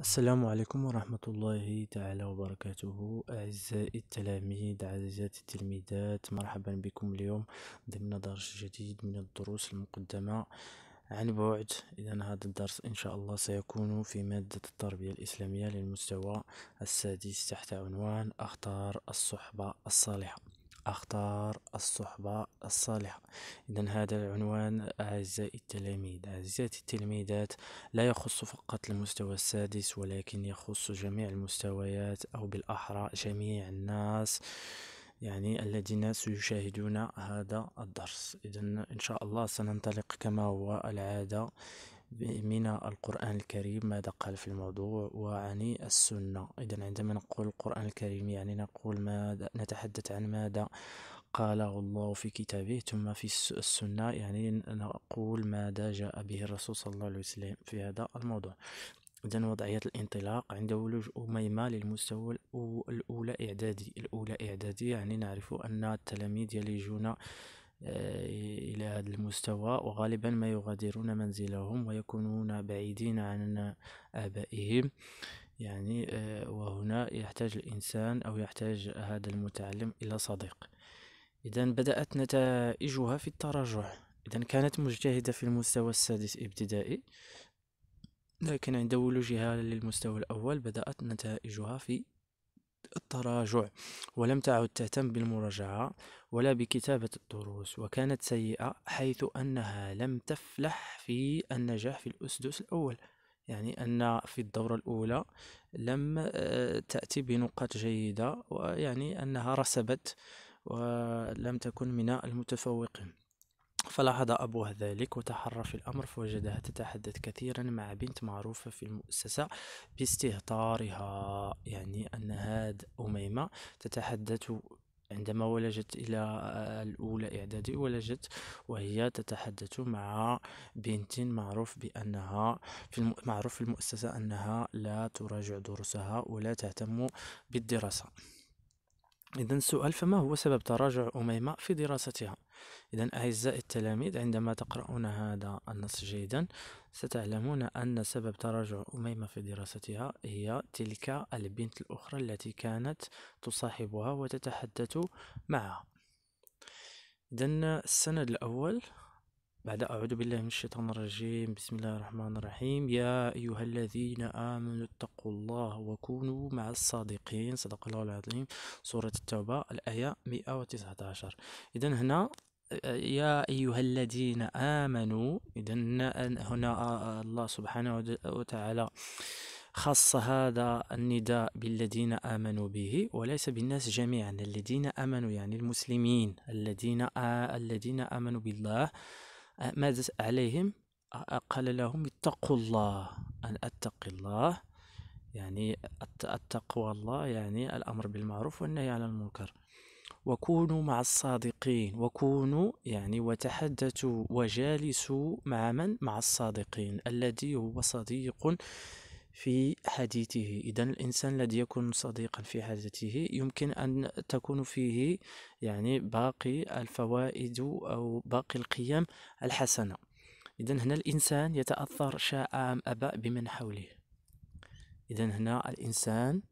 السلام عليكم ورحمة الله تعالى وبركاته أعزائي التلاميذ عزيزاتي التلميذات مرحبا بكم اليوم ضمن درس جديد من الدروس المقدمة عن بعد إذا هذا الدرس إن شاء الله سيكون في مادة التربية الإسلامية للمستوى السادس تحت عنوان أخطار الصحبة الصالحة أختار الصحبة الصالحة إذا هذا العنوان أعزائي التلاميذ أعزائي التلميذات لا يخص فقط المستوى السادس ولكن يخص جميع المستويات أو بالأحرى جميع الناس يعني الذين سيشاهدون هذا الدرس إذا إن شاء الله سننطلق كما هو العادة من القرآن الكريم ماذا قال في الموضوع وعن السنة إذا عندما نقول القرآن الكريم يعني نقول ماذا نتحدث عن ماذا قاله الله في كتابه ثم في السنة يعني نقول ماذا جاء به الرسول صلى الله عليه وسلم في هذا الموضوع إذا وضعية الانطلاق عند ولوج أميمة للمستوى الأولى إعدادي الأولى إعدادي يعني نعرف أن التلاميذ يلجون آه، إلى هذا المستوى وغالبا ما يغادرون منزلهم ويكونون بعيدين عن آبائهم يعني آه، وهنا يحتاج الإنسان أو يحتاج هذا المتعلم إلى صديق إذا بدأت نتائجها في التراجع إذا كانت مجتهدة في المستوى السادس ابتدائي لكن عند ولوجها للمستوى الأول بدأت نتائجها في التراجع ولم تعد تهتم بالمراجعة ولا بكتابة الدروس وكانت سيئة حيث أنها لم تفلح في النجاح في الأسدس الأول يعني أن في الدورة الأولى لم آه، تأتي بنقاط جيدة ويعني أنها رسبت ولم تكن من المتفوقين فلاحظ أبوها ذلك وتحرى في الأمر فوجدها تتحدث كثيرا مع بنت معروفة في المؤسسة باستهتارها يعني أن هاد أميمة تتحدث عندما ولجت إلى الأولى إعدادي ولجت وهي تتحدث مع بنت معروف بأنها في معروف في المؤسسة أنها لا تراجع دروسها ولا تهتم بالدراسة إذا السؤال فما هو سبب تراجع أميمة في دراستها؟ إذا أعزائي التلاميذ عندما تقرؤون هذا النص جيدا ستعلمون أن سبب تراجع أميمة في دراستها هي تلك البنت الأخرى التي كانت تصاحبها وتتحدث معها إذا السند الأول بعد أعوذ بالله من الشيطان الرجيم بسم الله الرحمن الرحيم يا أيها الذين آمنوا اتقوا الله وكونوا مع الصادقين صدق الله العظيم سورة التوبة الآية 119 إذا هنا يا أيها الذين آمنوا إذا هنا الله سبحانه وتعالى خص هذا النداء بالذين آمنوا به وليس بالناس جميعا الذين آمنوا يعني المسلمين الذين الذين آمنوا بالله ماذا عليهم قال لهم اتقوا الله أن أتقي الله يعني التقوى الله يعني الأمر بالمعروف والنهي عن المنكر وكونوا مع الصادقين وكونوا يعني وتحدثوا وجالسوا مع من مع الصادقين الذي هو صديق في حديثه إذا الإنسان الذي يكون صديقا في حديثه يمكن أن تكون فيه يعني باقي الفوائد أو باقي القيم الحسنة إذا هنا الإنسان يتأثر شاء أم أبى بمن حوله إذا هنا الإنسان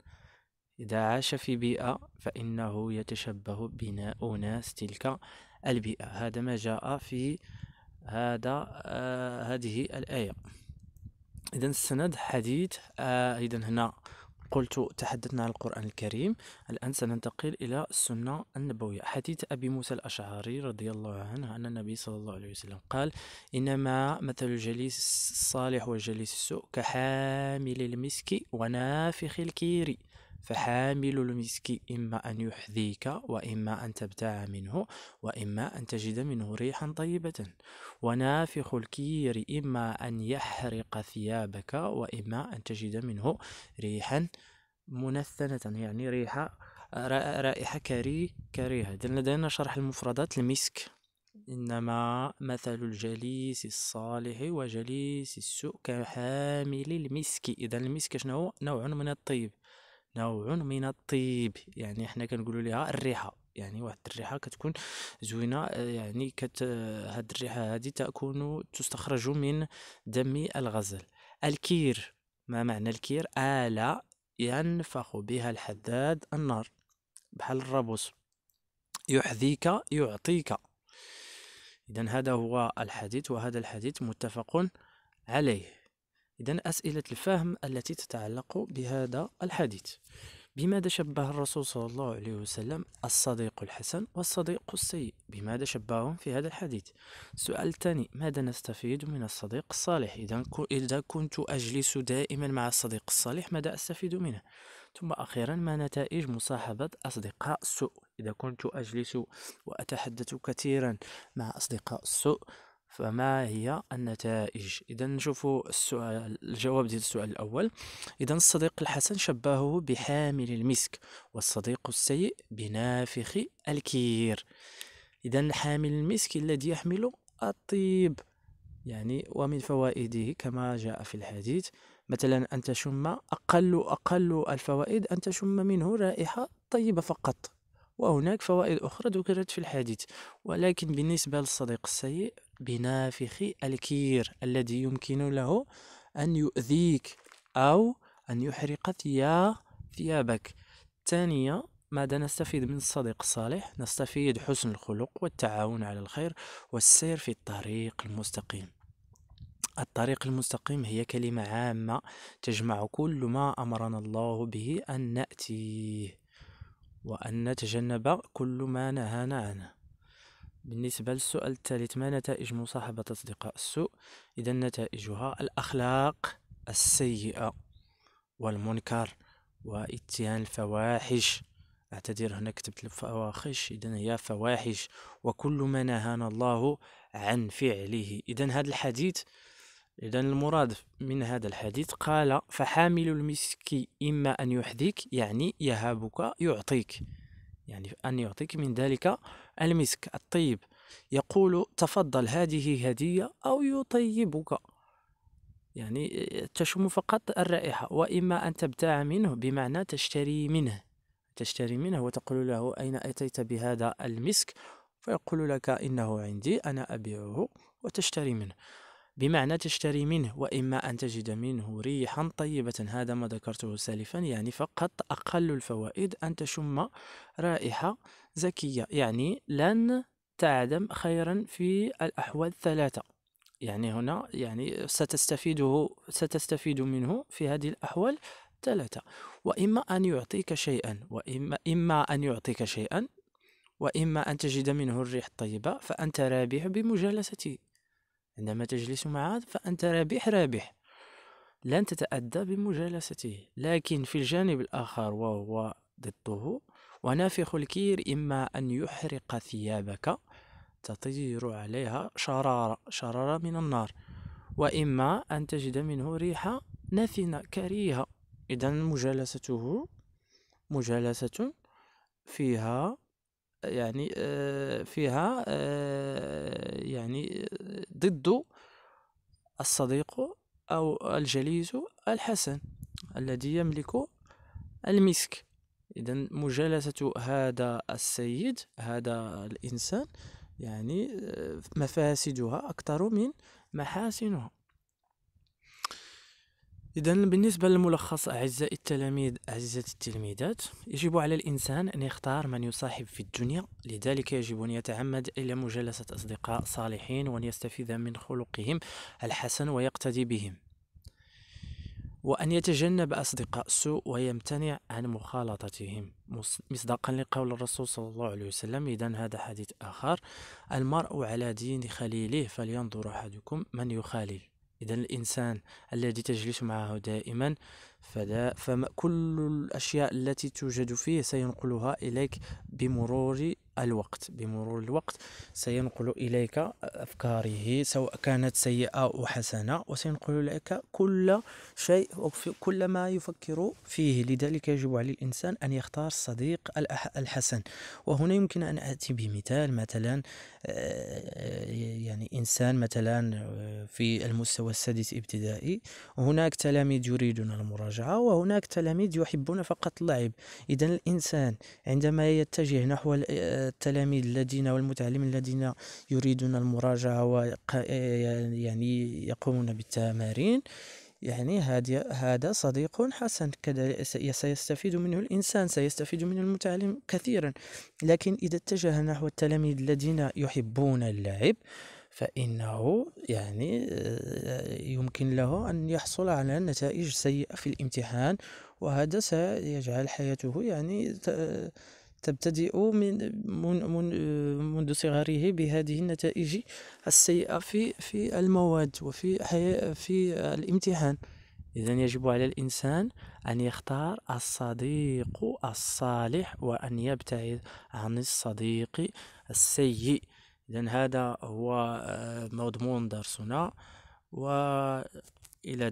إذا عاش في بيئة فإنه يتشبه بناء ناس تلك البيئة هذا ما جاء في هذا آه هذه الآية إذا السند حديث آه إذا هنا قلت تحدثنا عن القرآن الكريم الآن سننتقل إلى السنة النبوية حديث أبي موسى الأشعري رضي الله عنه أن النبي صلى الله عليه وسلم قال إنما مثل الجليس الصالح والجليس السوء كحامل المسك ونافخ الكير فحامل المسك إما أن يحذيك وإما أن تبتاع منه وإما أن تجد منه ريحا طيبة ونافخ الكير إما أن يحرق ثيابك وإما أن تجد منه ريحا منثنة يعني ريحة رائحة كري كريهة لدينا شرح المفردات المسك إنما مثل الجليس الصالح وجليس السوء كحامل المسك إذا المسك شنو نوع من الطيب نوع من الطيب يعني احنا كنقولوا ليها الريحه يعني واحد الريحه كتكون زوينه آه، يعني كت آه، هاد الريحه هذه تكون تستخرج من دم الغزل الكير ما معنى الكير آلة ينفخ بها الحداد النار بحال الربوس يحذيك يعطيك إذا هذا هو الحديث وهذا الحديث متفق عليه إذا أسئلة الفهم التي تتعلق بهذا الحديث بماذا شبه الرسول صلى الله عليه وسلم الصديق الحسن والصديق السيء بماذا شبههم في هذا الحديث السؤال الثاني ماذا نستفيد من الصديق الصالح إذا إذا كنت أجلس دائما مع الصديق الصالح ماذا أستفيد منه ثم أخيرا ما نتائج مصاحبة أصدقاء السوء إذا كنت أجلس وأتحدث كثيرا مع أصدقاء السوء فما هي النتائج اذا نشوفوا السؤال الجواب ديال السؤال الاول اذا الصديق الحسن شبهه بحامل المسك والصديق السيء بنافخ الكير اذا حامل المسك الذي يحمل الطيب يعني ومن فوائده كما جاء في الحديث مثلا أن تشم أقل أقل الفوائد أن تشم منه رائحة طيبة فقط وهناك فوائد أخرى ذكرت في الحديث ولكن بالنسبة للصديق السيء بنافخ الكير الذي يمكن له أن يؤذيك أو أن يحرق ثيابك ثانيا ماذا نستفيد من الصديق الصالح نستفيد حسن الخلق والتعاون على الخير والسير في الطريق المستقيم الطريق المستقيم هي كلمة عامة تجمع كل ما أمرنا الله به أن نأتيه وأن نتجنب كل ما نهانا عنه بالنسبة للسؤال الثالث ما نتائج مصاحبة أصدقاء السوء إذا نتائجها الأخلاق السيئة والمنكر وإتيان الفواحش أعتذر هنا كتبت الفواحش إذا هي فواحش وكل ما نهانا الله عن فعله إذا هذا الحديث إذا المراد من هذا الحديث قال فحامل المسك إما أن يحذيك يعني يهابك يعطيك يعني أن يعطيك من ذلك المسك الطيب يقول تفضل هذه هدية أو يطيبك يعني تشم فقط الرائحة وإما أن تبتاع منه بمعنى تشتري منه تشتري منه وتقول له أين أتيت بهذا المسك فيقول لك إنه عندي أنا أبيعه وتشتري منه بمعنى تشتري منه وإما أن تجد منه ريحا طيبة هذا ما ذكرته سالفا يعني فقط أقل الفوائد أن تشم رائحة زكية يعني لن تعدم خيرا في الأحوال الثلاثة يعني هنا يعني ستستفيده ستستفيد منه في هذه الأحوال الثلاثة وإما أن يعطيك شيئا وإما إما أن يعطيك شيئا وإما أن تجد منه الريح الطيبة فأنت رابح بمجالسته عندما تجلس معه فأنت رابح رابح لن تتأدى بمجالسته لكن في الجانب الآخر وهو ضده ونافخ الكير إما أن يحرق ثيابك تطير عليها شرارة شرارة من النار وإما أن تجد منه ريحة نثنة كريهة إذا مجالسته مجالسة فيها يعني آه، فيها آه، يعني ضد الصديق أو الجليس الحسن الذي يملك المسك إذا مجالسة هذا السيد هذا الإنسان يعني آه، مفاسدها أكثر من محاسنها إذا بالنسبة للملخص أعزائي التلاميذ أعزائي التلميذات يجب على الإنسان أن يختار من يصاحب في الدنيا لذلك يجب أن يتعمد إلى مجالسة أصدقاء صالحين وأن يستفيد من خلقهم الحسن ويقتدي بهم وأن يتجنب أصدقاء السوء ويمتنع عن مخالطتهم مصداقا لقول الرسول صلى الله عليه وسلم إذا هذا حديث آخر المرء على دين خليله فلينظر أحدكم من يخالل إذا الإنسان الذي تجلس معه دائما فكل الأشياء التي توجد فيه سينقلها إليك بمرور الوقت بمرور الوقت سينقل إليك أفكاره سواء كانت سيئة أو حسنة وسينقل لك كل شيء كل ما يفكر فيه لذلك يجب على الإنسان أن يختار الصديق الحسن وهنا يمكن أن أتي بمثال مثلا آه، يعني إنسان مثلا آه، في المستوى السادس ابتدائي هناك تلاميذ يريدون المراجعة وهناك تلاميذ يحبون فقط اللعب إذا الإنسان عندما يتجه نحو التلاميذ الذين والمتعلمين الذين يريدون المراجعة ويعني يقومون بالتمارين يعني هذا هذا صديق حسن كذا سيستفيد منه الانسان سيستفيد منه المتعلم كثيرا لكن اذا اتجه نحو التلاميذ الذين يحبون اللعب فإنه يعني آه، يمكن له أن يحصل على نتائج سيئة في الامتحان وهذا سيجعل حياته يعني تبتدئ من, من, من منذ صغره بهذه النتائج السيئة في في المواد وفي في الامتحان إذا يجب على الإنسان أن يختار الصديق الصالح وأن يبتعد عن الصديق السيء إذا هذا هو مضمون درسنا وإلى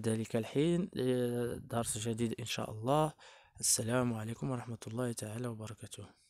ذلك الحين درس جديد إن شاء الله السلام عليكم ورحمة الله تعالى وبركاته